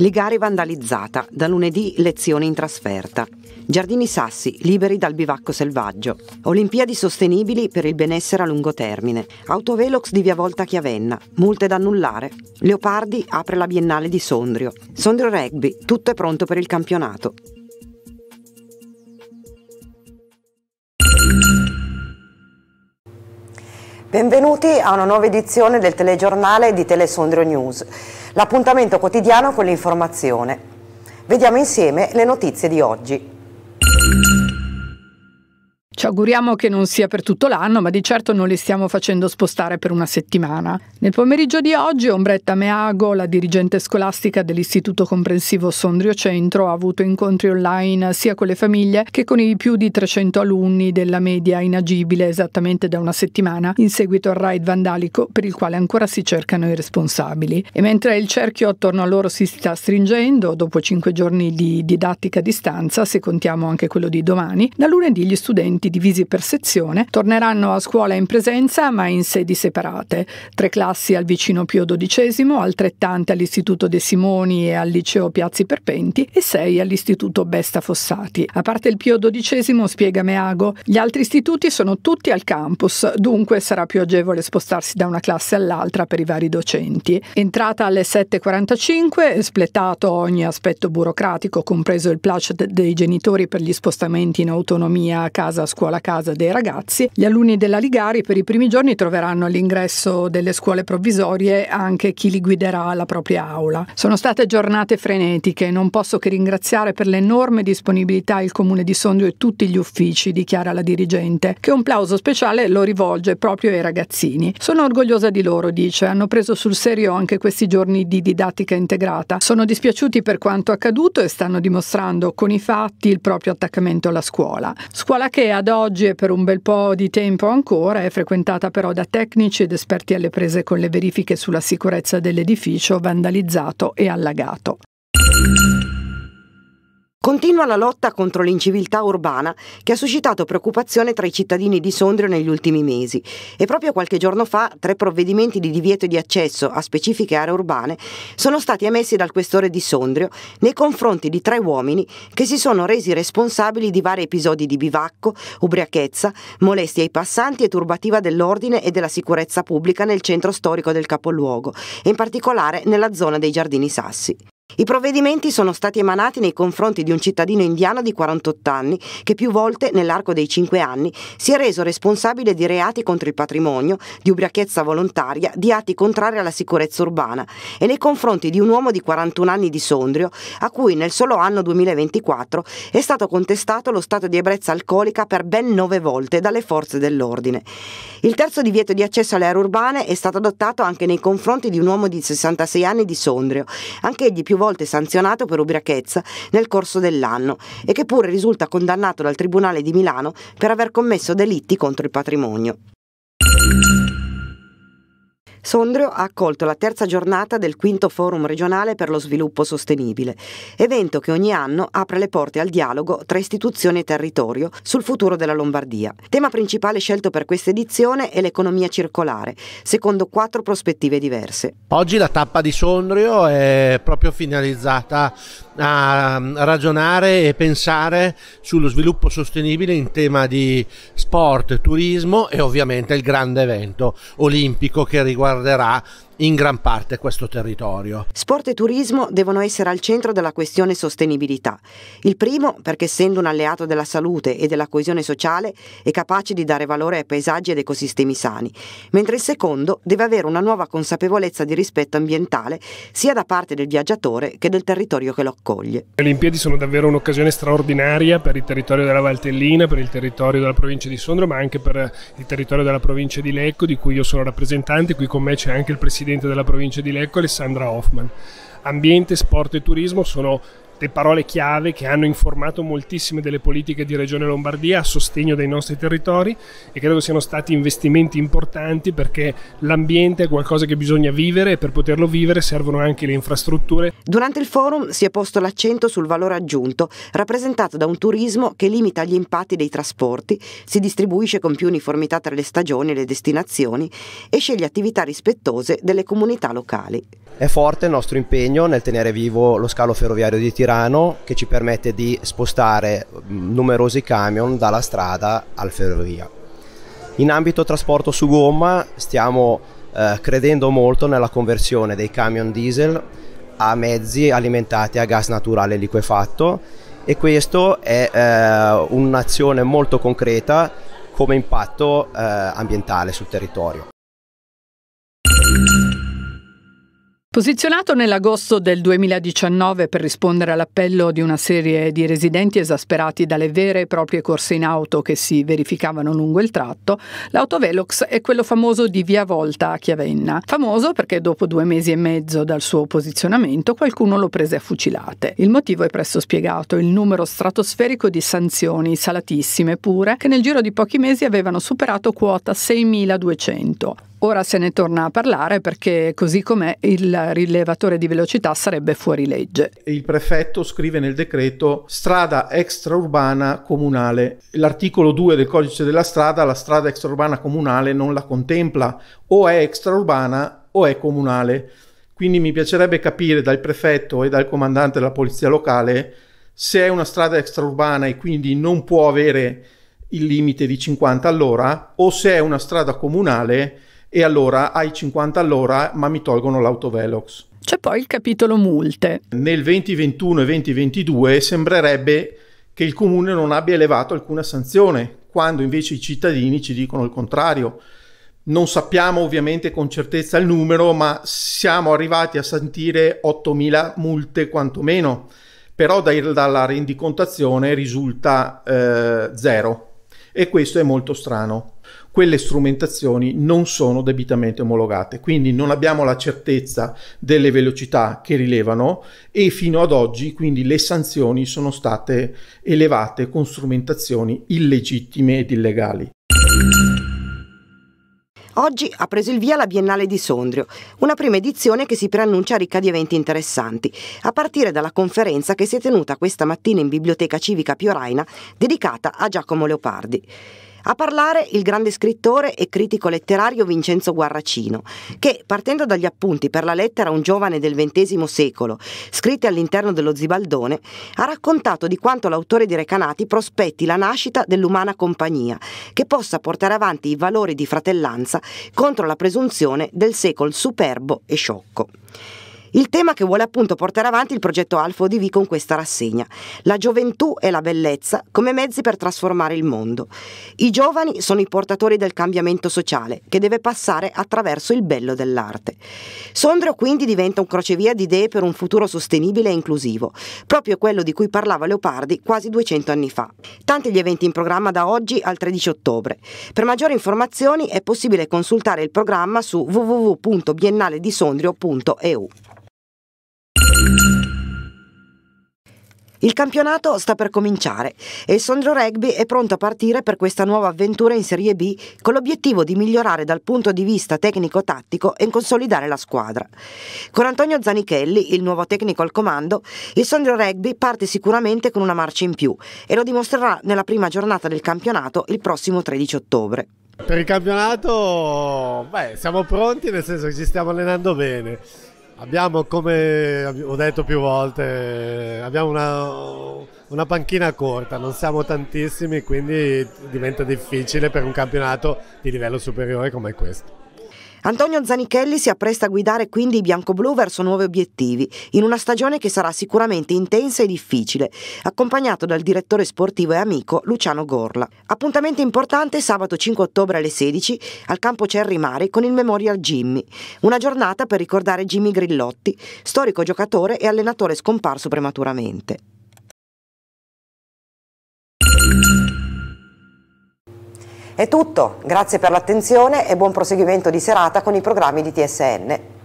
Ligari vandalizzata, da lunedì lezioni in trasferta. Giardini Sassi, liberi dal bivacco selvaggio. Olimpiadi sostenibili per il benessere a lungo termine. Autovelox di via Volta Chiavenna, multe da annullare. Leopardi apre la biennale di Sondrio. Sondrio Rugby, tutto è pronto per il campionato. Benvenuti a una nuova edizione del telegiornale di Telesondrio News, l'appuntamento quotidiano con l'informazione. Vediamo insieme le notizie di oggi. Ci auguriamo che non sia per tutto l'anno, ma di certo non li stiamo facendo spostare per una settimana. Nel pomeriggio di oggi Ombretta Meago, la dirigente scolastica dell'Istituto Comprensivo Sondrio Centro, ha avuto incontri online sia con le famiglie che con i più di 300 alunni della media inagibile esattamente da una settimana in seguito al raid vandalico per il quale ancora si cercano i responsabili. E mentre il cerchio attorno a loro si sta stringendo, dopo cinque giorni di didattica a distanza, se contiamo anche quello di domani, da lunedì gli studenti studenti divisi per sezione torneranno a scuola in presenza ma in sedi separate, tre classi al vicino Pio XII, altrettante all'Istituto De Simoni e al Liceo Piazzi Perpenti e sei all'Istituto Besta Fossati. A parte il Pio XII, spiega Meago, gli altri istituti sono tutti al campus, dunque sarà più agevole spostarsi da una classe all'altra per i vari docenti. Entrata alle 7.45, espletato ogni aspetto burocratico, compreso il placet dei genitori per gli spostamenti in autonomia a casa scuola scuola-casa dei ragazzi. Gli alunni della Ligari per i primi giorni troveranno all'ingresso delle scuole provvisorie anche chi li guiderà alla propria aula. Sono state giornate frenetiche, non posso che ringraziare per l'enorme disponibilità il Comune di Sondrio e tutti gli uffici, dichiara la dirigente, che un plauso speciale lo rivolge proprio ai ragazzini. Sono orgogliosa di loro, dice, hanno preso sul serio anche questi giorni di didattica integrata. Sono dispiaciuti per quanto accaduto e stanno dimostrando con i fatti il proprio attaccamento alla scuola. Scuola che ad ad oggi e per un bel po' di tempo ancora è frequentata però da tecnici ed esperti alle prese con le verifiche sulla sicurezza dell'edificio vandalizzato e allagato. Continua la lotta contro l'inciviltà urbana che ha suscitato preoccupazione tra i cittadini di Sondrio negli ultimi mesi e proprio qualche giorno fa tre provvedimenti di divieto di accesso a specifiche aree urbane sono stati emessi dal questore di Sondrio nei confronti di tre uomini che si sono resi responsabili di vari episodi di bivacco, ubriachezza, molestie ai passanti e turbativa dell'ordine e della sicurezza pubblica nel centro storico del capoluogo e in particolare nella zona dei Giardini Sassi. I provvedimenti sono stati emanati nei confronti di un cittadino indiano di 48 anni che più volte nell'arco dei 5 anni si è reso responsabile di reati contro il patrimonio, di ubriachezza volontaria, di atti contrari alla sicurezza urbana e nei confronti di un uomo di 41 anni di Sondrio a cui nel solo anno 2024 è stato contestato lo stato di ebbrezza alcolica per ben 9 volte dalle forze dell'ordine. Il terzo divieto di accesso alle aree urbane è stato adottato anche nei confronti di un uomo di 66 anni di Sondrio, anch'egli più volte sanzionato per ubriachezza nel corso dell'anno e che pure risulta condannato dal Tribunale di Milano per aver commesso delitti contro il patrimonio. Sondrio ha accolto la terza giornata del quinto forum regionale per lo sviluppo sostenibile, evento che ogni anno apre le porte al dialogo tra istituzioni e territorio sul futuro della Lombardia. Tema principale scelto per questa edizione è l'economia circolare, secondo quattro prospettive diverse. Oggi la tappa di Sondrio è proprio finalizzata a mm, ragionare e pensare sullo sviluppo sostenibile in tema di sport, turismo e ovviamente il grande evento olimpico che riguarderà in gran parte questo territorio. Sport e turismo devono essere al centro della questione sostenibilità. Il primo perché essendo un alleato della salute e della coesione sociale è capace di dare valore ai paesaggi ed ecosistemi sani, mentre il secondo deve avere una nuova consapevolezza di rispetto ambientale sia da parte del viaggiatore che del territorio che lo accoglie. Le Olimpiadi sono davvero un'occasione straordinaria per il territorio della Valtellina, per il territorio della provincia di Sondrio, ma anche per il territorio della provincia di Lecco, di cui io sono rappresentante, qui con me c'è anche il presidente presidente della provincia di Lecco, Alessandra Hoffman. Ambiente, sport e turismo sono certe parole chiave che hanno informato moltissime delle politiche di Regione Lombardia a sostegno dei nostri territori e credo siano stati investimenti importanti perché l'ambiente è qualcosa che bisogna vivere e per poterlo vivere servono anche le infrastrutture. Durante il forum si è posto l'accento sul valore aggiunto rappresentato da un turismo che limita gli impatti dei trasporti, si distribuisce con più uniformità tra le stagioni e le destinazioni e sceglie attività rispettose delle comunità locali. È forte il nostro impegno nel tenere vivo lo scalo ferroviario di Tirana Tirano che ci permette di spostare mm, numerosi camion dalla strada al ferrovia. In ambito trasporto su gomma stiamo eh, credendo molto nella conversione dei camion diesel a mezzi alimentati a gas naturale liquefatto e questo è eh, un'azione molto concreta come impatto eh, ambientale sul territorio. Posizionato nell'agosto del 2019 per rispondere all'appello di una serie di residenti esasperati dalle vere e proprie corse in auto che si verificavano lungo il tratto, l'autovelox è quello famoso di Via Volta a Chiavenna, famoso perché dopo due mesi e mezzo dal suo posizionamento qualcuno lo prese a fucilate. Il motivo è presto spiegato, il numero stratosferico di sanzioni, salatissime pure, che nel giro di pochi mesi avevano superato quota 6.200. Ora se ne torna a parlare perché così com'è il rilevatore di velocità sarebbe fuori legge. Il prefetto scrive nel decreto strada extraurbana comunale. L'articolo 2 del codice della strada, la strada extraurbana comunale non la contempla, o è extraurbana o è comunale. Quindi mi piacerebbe capire dal prefetto e dal comandante della polizia locale se è una strada extraurbana e quindi non può avere il limite di 50 all'ora o se è una strada comunale e allora hai 50 all'ora ma mi tolgono l'autovelox. C'è poi il capitolo multe. Nel 2021 e 2022 sembrerebbe che il comune non abbia elevato alcuna sanzione, quando invece i cittadini ci dicono il contrario. Non sappiamo ovviamente con certezza il numero, ma siamo arrivati a sentire 8.000 multe quantomeno, però dai, dalla rendicontazione risulta eh, zero e questo è molto strano quelle strumentazioni non sono debitamente omologate, quindi non abbiamo la certezza delle velocità che rilevano e fino ad oggi quindi le sanzioni sono state elevate con strumentazioni illegittime ed illegali. Oggi ha preso il via la Biennale di Sondrio, una prima edizione che si preannuncia ricca di eventi interessanti, a partire dalla conferenza che si è tenuta questa mattina in Biblioteca Civica Pioraina dedicata a Giacomo Leopardi. A parlare il grande scrittore e critico letterario Vincenzo Guarracino, che, partendo dagli appunti per la lettera Un giovane del XX secolo, scritti all'interno dello Zibaldone, ha raccontato di quanto l'autore di Recanati prospetti la nascita dell'umana compagnia, che possa portare avanti i valori di fratellanza contro la presunzione del secolo superbo e sciocco. Il tema che vuole appunto portare avanti il progetto Alfa ODV con questa rassegna, la gioventù e la bellezza come mezzi per trasformare il mondo. I giovani sono i portatori del cambiamento sociale che deve passare attraverso il bello dell'arte. Sondrio quindi diventa un crocevia di idee per un futuro sostenibile e inclusivo, proprio quello di cui parlava Leopardi quasi 200 anni fa. Tanti gli eventi in programma da oggi al 13 ottobre. Per maggiori informazioni è possibile consultare il programma su www.biennaledisondrio.eu. Il campionato sta per cominciare e il Sondrio Rugby è pronto a partire per questa nuova avventura in Serie B con l'obiettivo di migliorare dal punto di vista tecnico-tattico e consolidare la squadra. Con Antonio Zanichelli, il nuovo tecnico al comando, il Sondrio Rugby parte sicuramente con una marcia in più e lo dimostrerà nella prima giornata del campionato il prossimo 13 ottobre. Per il campionato beh, siamo pronti nel senso che ci stiamo allenando bene Abbiamo, come ho detto più volte, abbiamo una, una, panchina corta, non siamo tantissimi, quindi diventa difficile per un campionato di livello superiore come questo. Antonio Zanichelli si appresta a guidare quindi i biancoblù verso nuovi obiettivi, in una stagione che sarà sicuramente intensa e difficile, accompagnato dal direttore sportivo e amico Luciano Gorla. Appuntamento importante sabato 5 ottobre alle 16 al campo Cerri Mari con il Memorial Jimmy, una giornata per ricordare Jimmy Grillotti, storico giocatore e allenatore scomparso prematuramente. È tutto, grazie per l'attenzione e buon proseguimento di serata con i programmi di TSN.